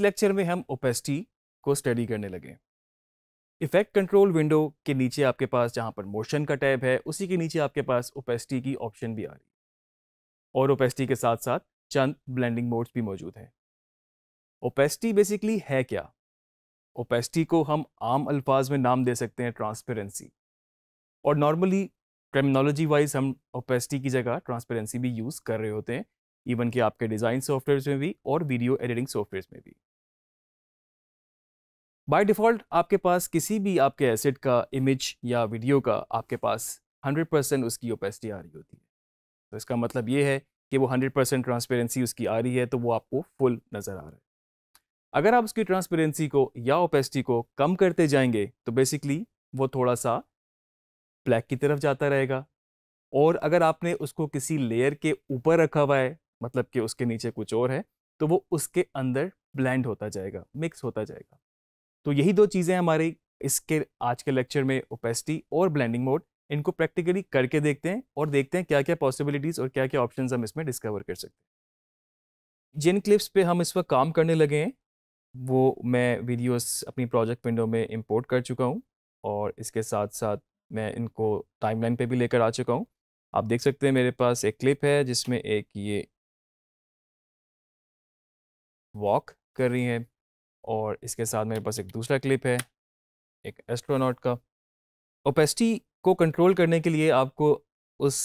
lecture में हम opacity को स्टडी करने लगे इफेक्ट कंट्रोल विंडो के नीचे आपके पास जहां पर मोशन का टैब है उसी के नीचे आपके पास ओपेसिटी की ऑप्शन भी आ रही है और ओपेसिटी के साथ साथ चंद ब्लेंडिंग मोड्स भी मौजूद हैं ओपेसिटी बेसिकली है क्या ओपेसिटी को हम आम अल्फाज में नाम दे सकते हैं ट्रांसपेरेंसी और नॉर्मली टर्मिनोलॉजी वाइज हम ओपेसिटी की जगह ट्रांसपेरेंसी भी यूज़ कर रहे होते हैं इवन कि आपके डिज़ाइन सॉफ्टवेयर्स में भी और वीडियो एडिटिंग सॉफ्टवेयर्स में भी बाय डिफ़ॉल्ट आपके पास किसी भी आपके एसेट का इमेज या वीडियो का आपके पास 100 परसेंट उसकी ओपेसिटी आ रही होती है तो इसका मतलब ये है कि वो 100 परसेंट ट्रांसपेरेंसी उसकी आ रही है तो वो आपको फुल नज़र आ रहा है अगर आप उसकी ट्रांसपेरेंसी को या ओपेसिटी को कम करते जाएंगे तो बेसिकली वो थोड़ा सा ब्लैक की तरफ जाता रहेगा और अगर आपने उसको किसी लेयर के ऊपर रखा हुआ है मतलब कि उसके नीचे कुछ और है तो वो उसके अंदर ब्लेंड होता जाएगा मिक्स होता जाएगा तो यही दो चीज़ें हमारे इसके आज के लेक्चर में ओपेसिटी और ब्लेंडिंग मोड इनको प्रैक्टिकली करके देखते हैं और देखते हैं क्या क्या पॉसिबिलिटीज़ और क्या क्या ऑप्शन हम इसमें डिस्कवर कर सकते हैं जिन क्लिप्स पे हम इस वक्त काम करने लगे हैं वो मैं वीडियोस अपनी प्रोजेक्ट विंडो में इंपोर्ट कर चुका हूँ और इसके साथ साथ मैं इनको टाइमलाइन पे भी लेकर आ चुका हूँ आप देख सकते हैं मेरे पास एक क्लिप है जिसमें एक ये वॉक कर रही हैं और इसके साथ मेरे पास एक दूसरा क्लिप है एक एस्ट्रोनॉट का ओपेसिटी को कंट्रोल करने के लिए आपको उस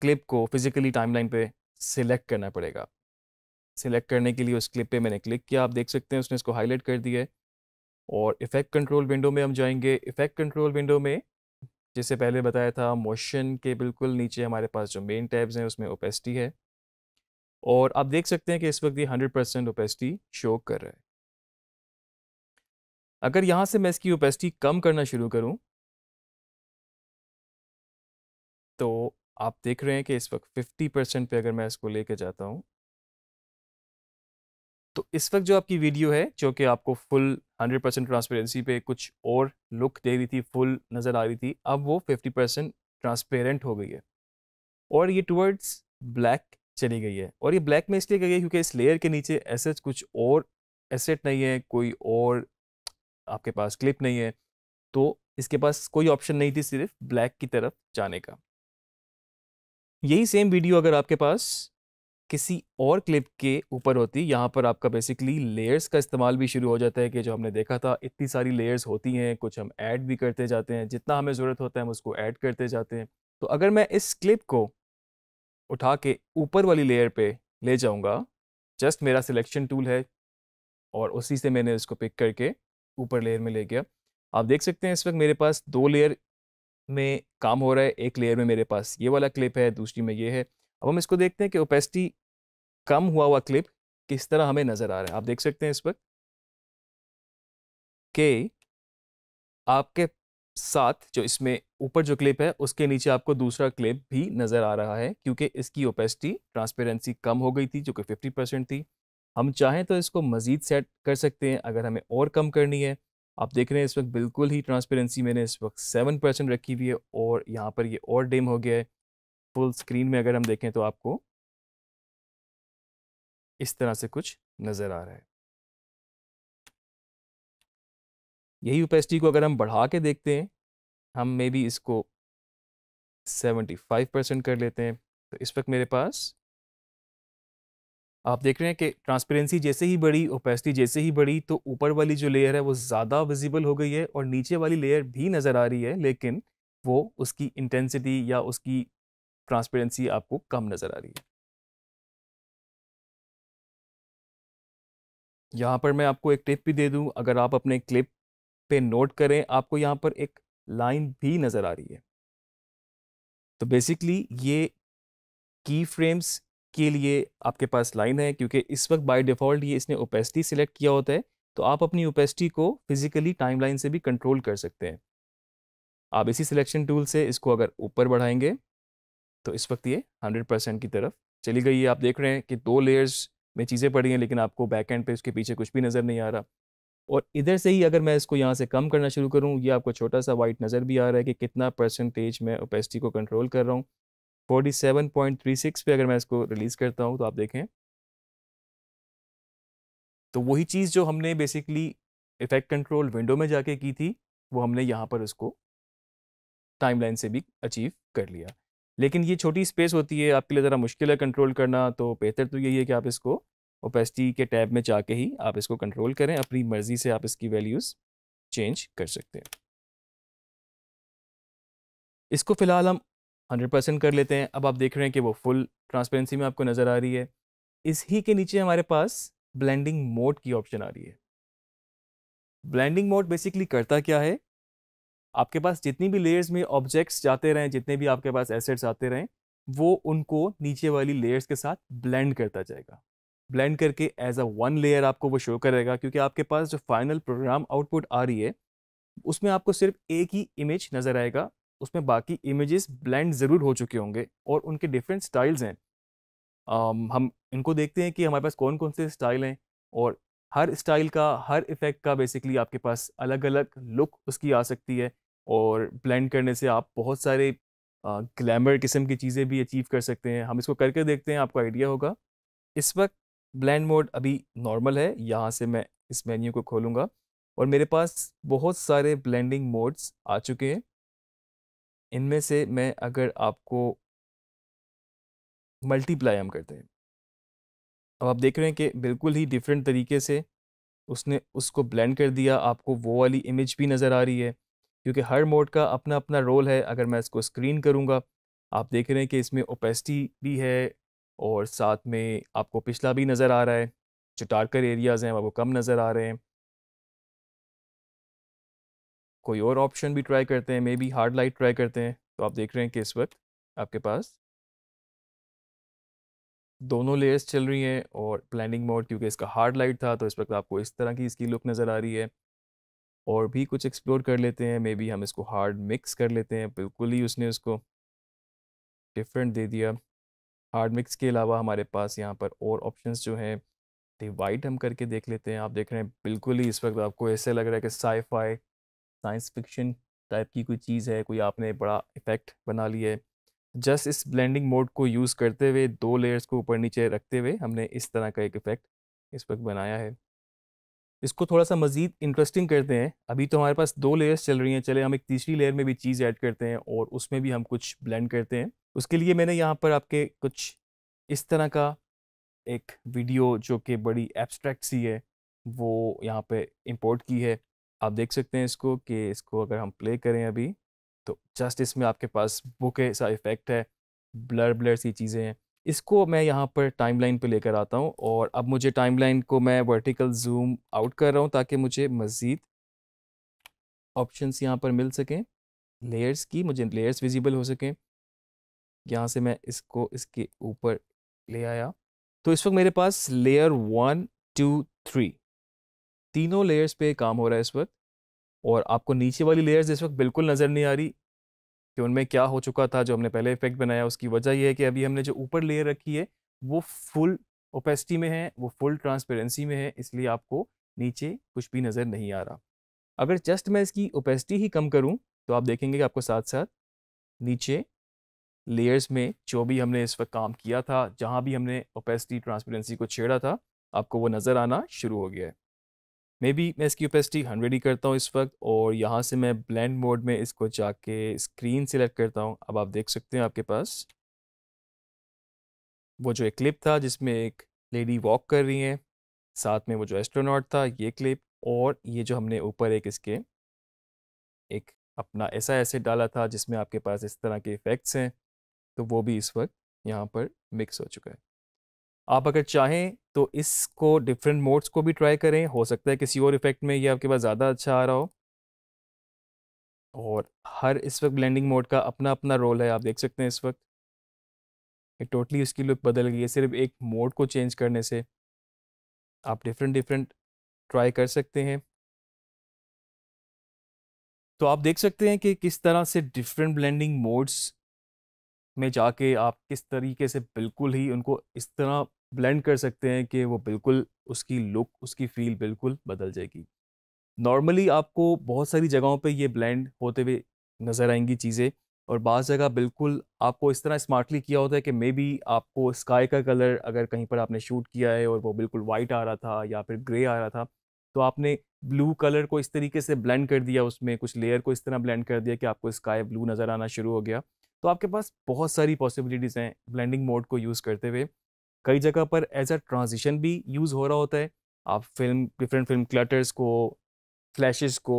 क्लिप को फिज़िकली टाइमलाइन पे सिलेक्ट करना पड़ेगा सिलेक्ट करने के लिए उस क्लिप पे मैंने क्लिक किया आप देख सकते हैं उसने इसको हाईलाइट कर दिया है और इफ़ेक्ट कंट्रोल विंडो में हम जाएंगे इफ़ेक्ट कंट्रोल विंडो में जैसे पहले बताया था मोशन के बिल्कुल नीचे हमारे पास जो मेन टैब्स हैं उसमें ओपेसिटी है और आप देख सकते हैं कि इस वक्त ये 100 परसेंट ओपेसिटी शो कर रहा है अगर यहाँ से मैं इसकी ओपेसिटी कम करना शुरू करूँ तो आप देख रहे हैं कि इस वक्त फिफ्टी परसेंट पर अगर मैं इसको लेके जाता हूँ तो इस वक्त जो आपकी वीडियो है जो कि आपको फुल 100 परसेंट ट्रांसपेरेंसी पे कुछ और लुक दे रही थी फुल नज़र आ रही थी अब वो 50 परसेंट ट्रांसपेरेंट हो गई है और ये टूवर्ड्स ब्लैक चली गई है और ये ब्लैक में इसलिए गई है क्योंकि इस लेयर के नीचे ऐसे कुछ और एसेट नहीं है कोई और आपके पास क्लिप नहीं है तो इसके पास कोई ऑप्शन नहीं थी सिर्फ ब्लैक की तरफ जाने का यही सेम वीडियो अगर आपके पास किसी और क्लिप के ऊपर होती यहाँ पर आपका बेसिकली लेयर्स का इस्तेमाल भी शुरू हो जाता है कि जो हमने देखा था इतनी सारी लेयर्स होती हैं कुछ हम ऐड भी करते जाते हैं जितना हमें ज़रूरत होता है हम उसको ऐड करते जाते हैं तो अगर मैं इस क्लिप को उठा के ऊपर वाली लेयर पे ले जाऊँगा जस्ट मेरा सिलेक्शन टूल है और उसी से मैंने इसको पिक करके ऊपर लेयर में ले गया आप देख सकते हैं इस वक्त मेरे पास दो लेयर में काम हो रहा है एक लेयर में मेरे पास ये वाला क्लिप है दूसरी में ये है अब हम इसको देखते हैं कि ओपेसिटी कम हुआ हुआ क्लिप किस तरह हमें नज़र आ रहा है आप देख सकते हैं इस वक्त के आपके साथ जो इसमें ऊपर जो क्लिप है उसके नीचे आपको दूसरा क्लिप भी नज़र आ रहा है क्योंकि इसकी ओपेसिटी ट्रांसपेरेंसी कम हो गई थी जो कि 50 परसेंट थी हम चाहें तो इसको मज़ीद सेट कर सकते हैं अगर हमें और कम करनी है आप देख रहे हैं इस वक्त बिल्कुल ही ट्रांसपेरेंसी मैंने इस वक्त सेवन परसेंट रखी हुई है और यहाँ पर ये और डिम हो गया है फुल स्क्रीन में अगर हम देखें तो आपको इस तरह से कुछ नज़र आ रहा है यही ओपेसिटी को अगर हम बढ़ा के देखते हैं हम मे बी इसको सेवेंटी फाइव परसेंट कर लेते हैं तो इस वक्त मेरे पास आप देख रहे हैं कि ट्रांसपेरेंसी जैसे ही बढ़ी ओपेसिटी जैसे ही बढ़ी तो ऊपर वाली जो लेयर है वो ज़्यादा विजिबल हो गई है और नीचे वाली लेयर भी नज़र आ रही है लेकिन वो उसकी इंटेंसिटी या उसकी ट्रांसपेरेंसी आपको कम नज़र आ रही है यहाँ पर मैं आपको एक टिप भी दे दूँ अगर आप अपने क्लिप पे नोट करें आपको यहाँ पर एक लाइन भी नज़र आ रही है तो बेसिकली ये की फ्रेम्स के लिए आपके पास लाइन है क्योंकि इस वक्त बाय डिफ़ॉल्ट ये इसने ओपेसिटी सिलेक्ट किया होता है तो आप अपनी ओपेसिटी को फिज़िकली टाइमलाइन से भी कंट्रोल कर सकते हैं आप इसी सिलेक्शन टूल से इसको अगर ऊपर बढ़ाएंगे तो इस वक्त ये 100 परसेंट की तरफ चली गई है आप देख रहे हैं कि दो लेयर्स में चीज़ें पड़ी हैं लेकिन आपको बैक एंड पर उसके पीछे कुछ भी नज़र नहीं आ रहा और इधर से ही अगर मैं इसको यहाँ से कम करना शुरू करूँ ये आपको छोटा सा वाइट नज़र भी आ रहा है कि कितना परसेंटेज मैं ओपेसिटी को कंट्रोल कर रहा हूँ forty seven point three six पे अगर मैं इसको रिलीज़ करता हूँ तो आप देखें तो वही चीज़ जो हमने बेसिकली इफेक्ट कंट्रोल विंडो में जाके की थी वो हमने यहाँ पर उसको टाइमलाइन से भी अचीव कर लिया लेकिन ये छोटी स्पेस होती है आपके लिए ज़रा मुश्किल है कंट्रोल करना तो बेहतर तो यही है कि आप इसको ओपेसिटी के टैब में जाके ही आप इसको कंट्रोल करें अपनी मर्ज़ी से आप इसकी वैल्यूज़ चेंज कर सकते हैं इसको फ़िलहाल हम हंड्रेड परसेंट कर लेते हैं अब आप देख रहे हैं कि वो फुल ट्रांसपेरेंसी में आपको नज़र आ रही है इसी के नीचे हमारे पास ब्लेंडिंग मोड की ऑप्शन आ रही है ब्लेंडिंग मोड बेसिकली करता क्या है आपके पास जितनी भी लेयर्स में ऑब्जेक्ट्स जाते रहें जितने भी आपके पास एसेट्स आते रहें वो उनको नीचे वाली लेयर्स के साथ ब्लेंड करता जाएगा ब्लेंड करके एज अ वन लेयर आपको वो शो करेगा क्योंकि आपके पास जो फाइनल प्रोग्राम आउटपुट आ रही है उसमें आपको सिर्फ एक ही इमेज नज़र आएगा उसमें बाकी इमेजेस ब्लेंड ज़रूर हो चुके होंगे और उनके डिफरेंट स्टाइल्स हैं um, हम इनको देखते हैं कि हमारे पास कौन कौन से स्टाइल हैं और हर स्टाइल का हर इफ़ेक्ट का बेसिकली आपके पास अलग अलग लुक उसकी आ सकती है और ब्लेंड करने से आप बहुत सारे ग्लैमर किस्म की चीज़ें भी अचीव कर सकते हैं हम इसको करके देखते हैं आपको आइडिया होगा इस वक्त ब्लेंड मोड अभी नॉर्मल है यहाँ से मैं इस मेन्यू को खोलूँगा और मेरे पास बहुत सारे ब्लेंडिंग मोड्स आ चुके हैं इनमें से मैं अगर आपको मल्टीप्लाई हम करते हैं अब आप देख रहे हैं कि बिल्कुल ही डिफरेंट तरीके से उसने उसको ब्लेंड कर दिया आपको वो वाली इमेज भी नज़र आ रही है क्योंकि हर मोड का अपना अपना रोल है अगर मैं इसको स्क्रीन करूँगा आप देख रहे हैं कि इसमें ओपेसिटी भी है और साथ में आपको पिछला भी नज़र आ रहा है जो टारकर एरियाज़ हैं वो कम नज़र आ रहे हैं कोई और ऑप्शन भी ट्राई करते हैं maybe hard light try करते हैं तो आप देख रहे हैं कि इस वक्त आपके पास दोनों लेयर्स चल रही हैं और प्लानिंग मोड क्योंकि इसका हार्ड लाइट था तो इस वक्त आपको इस तरह की इसकी लुक नज़र आ रही है और भी कुछ एक्सप्लोर कर लेते हैं मे बी हम इसको हार्ड मिक्स कर लेते हैं बिल्कुल ही उसने उसको डिफरेंट दे दिया हार्ड मिक्स के अलावा हमारे पास यहाँ पर और ऑप्शंस जो हैं डिवाइड हम करके देख लेते हैं आप देख रहे हैं बिल्कुल ही इस वक्त आपको ऐसे लग रहा है कि साई साइंस फिक्शन टाइप की कोई चीज़ है कोई आपने बड़ा इफेक्ट बना लिया है जस्ट इस ब्लेंडिंग मोड को यूज़ करते हुए दो लेयर्स को ऊपर नीचे रखते हुए हमने इस तरह का एक इफेक्ट इस वक्त बनाया है इसको थोड़ा सा मज़ीद इंटरेस्टिंग करते हैं अभी तो हमारे पास दो लेयर्स चल रही हैं चले हम एक तीसरी लेयर में भी चीज़ ऐड करते हैं और उसमें भी हम कुछ ब्लेंड करते हैं उसके लिए मैंने यहाँ पर आपके कुछ इस तरह का एक वीडियो जो कि बड़ी एब्स्ट्रैक्ट सी है वो यहाँ पे इंपोर्ट की है आप देख सकते हैं इसको कि इसको अगर हम प्ले करें अभी तो जस्ट इसमें आपके पास बुके सा इफ़ेक्ट है ब्लर ब्लर सी चीज़ें हैं इसको मैं यहाँ पर टाइमलाइन पे लेकर आता हूँ और अब मुझे टाइमलाइन को मैं वर्टिकल जूम आउट कर रहा हूँ ताकि मुझे मज़ीद ऑप्शंस यहाँ पर मिल सकें लेयर्स की मुझे लेयर्स विजिबल हो सकें यहाँ से मैं इसको इसके ऊपर ले आया तो इस वक्त मेरे पास लेयर वन टू थ्री तीनों लेयर्स पे काम हो रहा है इस वक्त और आपको नीचे वाली लेयर्स इस वक्त बिल्कुल नज़र नहीं आ रही कि तो उनमें क्या हो चुका था जो हमने पहले इफेक्ट बनाया उसकी वजह यह है कि अभी हमने जो ऊपर लेयर रखी है वो फुल ओपेसिटी में है वो फुल ट्रांसपेरेंसी में है इसलिए आपको नीचे कुछ भी नज़र नहीं आ रहा अगर जस्ट मैं इसकी ओपेसिटी ही कम करूँ तो आप देखेंगे कि आपको साथ साथ नीचे लेयर्स में जो भी हमने इस वक्त काम किया था जहाँ भी हमने ओपेसिटी ट्रांसपेरेंसी को छेड़ा था आपको वो नज़र आना शुरू हो गया है मे बी मैं इसकी ओपेसिटी हंड्रेड ही करता हूँ इस वक्त और यहाँ से मैं ब्लेंड मोड में इसको जाके स्क्रीन सेलेक्ट करता हूँ अब आप देख सकते हैं आपके पास वो जो एक क्लिप था जिसमें एक लेडी वॉक कर रही है साथ में वो जो एस्ट्रोनॉट था ये क्लिप और ये जो हमने ऊपर एक इसके एक अपना ऐसा एसिड डाला था जिसमें आपके पास इस तरह के इफ़ेक्ट्स हैं तो वो भी इस वक्त यहाँ पर मिक्स हो चुका है आप अगर चाहें तो इसको डिफरेंट मोड्स को भी ट्राई करें हो सकता है किसी और इफेक्ट में ये आपके पास ज़्यादा अच्छा आ रहा हो और हर इस वक्त ब्लेंडिंग मोड का अपना अपना रोल है आप देख सकते हैं इस वक्त ये टोटली उसकी लुक बदल गई है सिर्फ एक मोड को चेंज करने से आप डिफरेंट डिफरेंट ट्राई कर सकते हैं तो आप देख सकते हैं कि किस तरह से डिफरेंट ब्लेंडिंग मोड्स में जाके आप किस तरीके से बिल्कुल ही उनको इस तरह ब्लेंड कर सकते हैं कि वो बिल्कुल उसकी लुक उसकी फील बिल्कुल बदल जाएगी नॉर्मली आपको बहुत सारी जगहों पे ये ब्लेंड होते हुए नज़र आएंगी चीज़ें और बाज़ जगह बिल्कुल आपको इस तरह स्मार्टली किया होता है कि मे बी आपको स्काई का कलर अगर कहीं पर आपने शूट किया है और वो बिल्कुल वाइट आ रहा था या फिर ग्रे आ रहा था तो आपने ब्लू कलर को इस तरीके से ब्लेंड कर दिया उसमें कुछ लेयर को इस तरह ब्लेंड कर दिया कि आपको स्काई ब्लू नज़र आना शुरू हो गया तो आपके पास बहुत सारी पॉसिबिलिटीज़ हैं ब्लेंडिंग मोड को यूज़ करते हुए कई जगह पर एज अ ट्रांजिशन भी यूज़ हो रहा होता है आप फिल्म डिफरेंट फिल्म क्लटर्स को फ्लैशेस को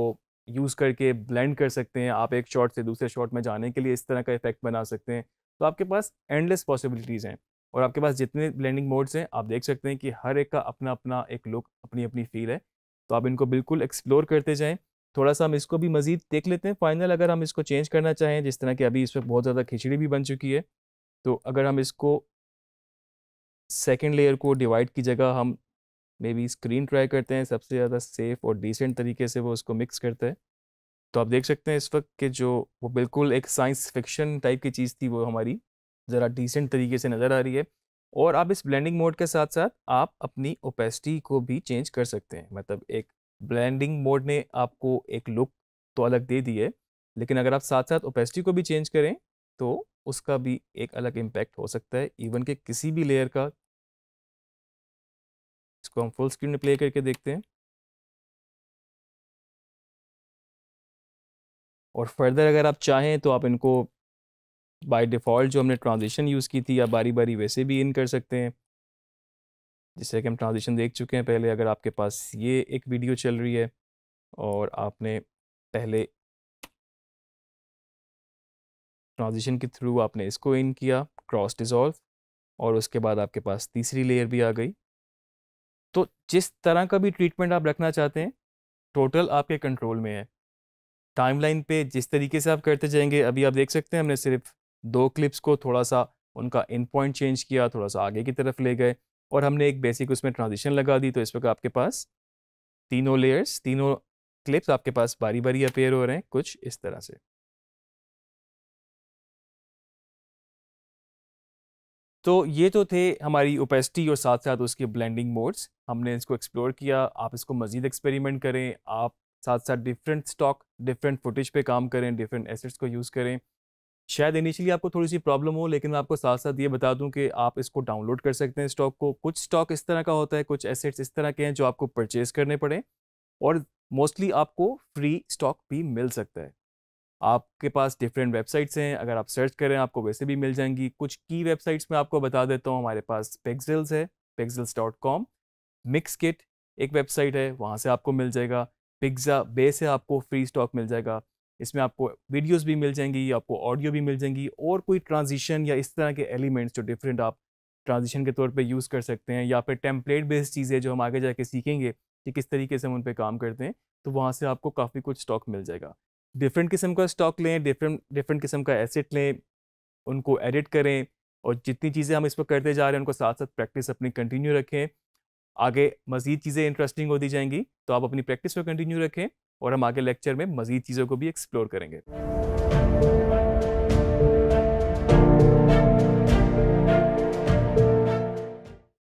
यूज़ करके ब्लेंड कर सकते हैं आप एक शॉट से दूसरे शॉट में जाने के लिए इस तरह का इफेक्ट बना सकते हैं तो आपके पास एंडलेस पॉसिबिलिटीज़ हैं और आपके पास जितने ब्लेंडिंग मोड्स हैं आप देख सकते हैं कि हर एक का अपना अपना एक लुक अपनी अपनी फील है तो आप इनको बिल्कुल एक्सप्लोर करते जाएँ थोड़ा सा हम इसको भी मज़ीद देख लेते हैं फाइनल अगर हम इसको चेंज करना चाहें जिस तरह की अभी इस पर बहुत ज़्यादा खिचड़ी भी बन चुकी है तो अगर हम इसको सेकेंड लेयर को डिवाइड की जगह हम मे बी स्क्रीन ट्राई करते हैं सबसे ज़्यादा सेफ़ और डिसेंट तरीके से वो उसको मिक्स करता है तो आप देख सकते हैं इस वक्त के जो वो बिल्कुल एक साइंस फिक्शन टाइप की चीज़ थी वो हमारी ज़रा डिसेंट तरीके से नज़र आ रही है और आप इस ब्लेंडिंग मोड के साथ साथ आप अपनी ओपेसिटी को भी चेंज कर सकते हैं मतलब एक ब्लेंडिंग मोड ने आपको एक लुक तो अलग दे दी है लेकिन अगर आप साथ साथ ओपेसिटी को भी चेंज करें तो उसका भी एक अलग इम्पैक्ट हो सकता है इवन के किसी भी लेयर का इसको हम फुल स्क्रीन में प्ले करके देखते हैं और फर्दर अगर आप चाहें तो आप इनको बाय डिफ़ॉल्ट जो हमने ट्रांजिशन यूज़ की थी या बारी बारी वैसे भी इन कर सकते हैं जिससे कि हम ट्रांजिशन देख चुके हैं पहले अगर आपके पास ये एक वीडियो चल रही है और आपने पहले ट्रांजिशन के थ्रू आपने इसको इन किया क्रॉस डिज़ोल्व और उसके बाद आपके पास तीसरी लेयर भी आ गई तो जिस तरह का भी ट्रीटमेंट आप रखना चाहते हैं टोटल आपके कंट्रोल में है टाइमलाइन पे जिस तरीके से आप करते जाएंगे अभी आप देख सकते हैं हमने सिर्फ दो क्लिप्स को थोड़ा सा उनका इन पॉइंट चेंज किया थोड़ा सा आगे की तरफ ले गए और हमने एक बेसिक उसमें ट्रांजिशन लगा दी तो इस वक्त आपके पास तीनों लेयर्स तीनों क्लिप्स आपके पास बारी बारी अपेयर हो रहे हैं कुछ इस तरह से तो ये तो थे हमारी ओपेसिटी और साथ साथ उसके ब्लेंडिंग मोड्स हमने इसको एक्सप्लोर किया आप इसको मज़ीद एक्सपेरिमेंट करें आप साथ साथ डिफरेंट स्टॉक डिफरेंट फुटेज पे काम करें डिफरेंट एसेट्स को यूज़ करें शायद इनिशियली आपको थोड़ी सी प्रॉब्लम हो लेकिन मैं आपको साथ साथ ये बता दूं कि आप इसको डाउनलोड कर सकते हैं स्टॉक को कुछ स्टॉक इस तरह का होता है कुछ एसेट्स इस तरह के हैं जो आपको परचेज करने पड़े और मोस्टली आपको फ्री स्टॉक भी मिल सकता है आपके पास डिफरेंट वेबसाइट्स हैं अगर आप सर्च करें आपको वैसे भी मिल जाएंगी कुछ की वेबसाइट्स में आपको बता देता हूँ हमारे पास पेक्जल्स है Pexels dot com mix kit एक वेबसाइट है वहाँ से आपको मिल जाएगा पिज्ज़ा बे से आपको फ्री स्टॉक मिल जाएगा इसमें आपको वीडियोस भी मिल जाएंगी आपको ऑडियो भी मिल जाएंगी और कोई ट्रांजिशन या इस तरह के एलिमेंट्स जो डिफरेंट आप ट्रांजिशन के तौर पे यूज़ कर सकते हैं या फिर टेम्पलेट बेस्ड चीज़ें जो हम आगे जाके सीखेंगे कि किस तरीके से हम उन पर काम करते हैं तो वहाँ से आपको काफ़ी कुछ स्टॉक मिल जाएगा डिफरेंट किस्म का स्टॉक लें डिफरेंट डिफरेंट किस्म का एसेट लें उनको एडिट करें और जितनी चीज़ें हम इस पर करते जा रहे हैं उनको साथ साथ प्रैक्टिस अपनी कंटिन्यू रखें आगे मज़ीद चीज़ें इंटरेस्टिंग होती जाएंगी तो आप अपनी प्रैक्टिस पर कंटिन्यू रखें और हम आगे लेक्चर में मज़ीद चीज़ों को भी एक्सप्लोर करेंगे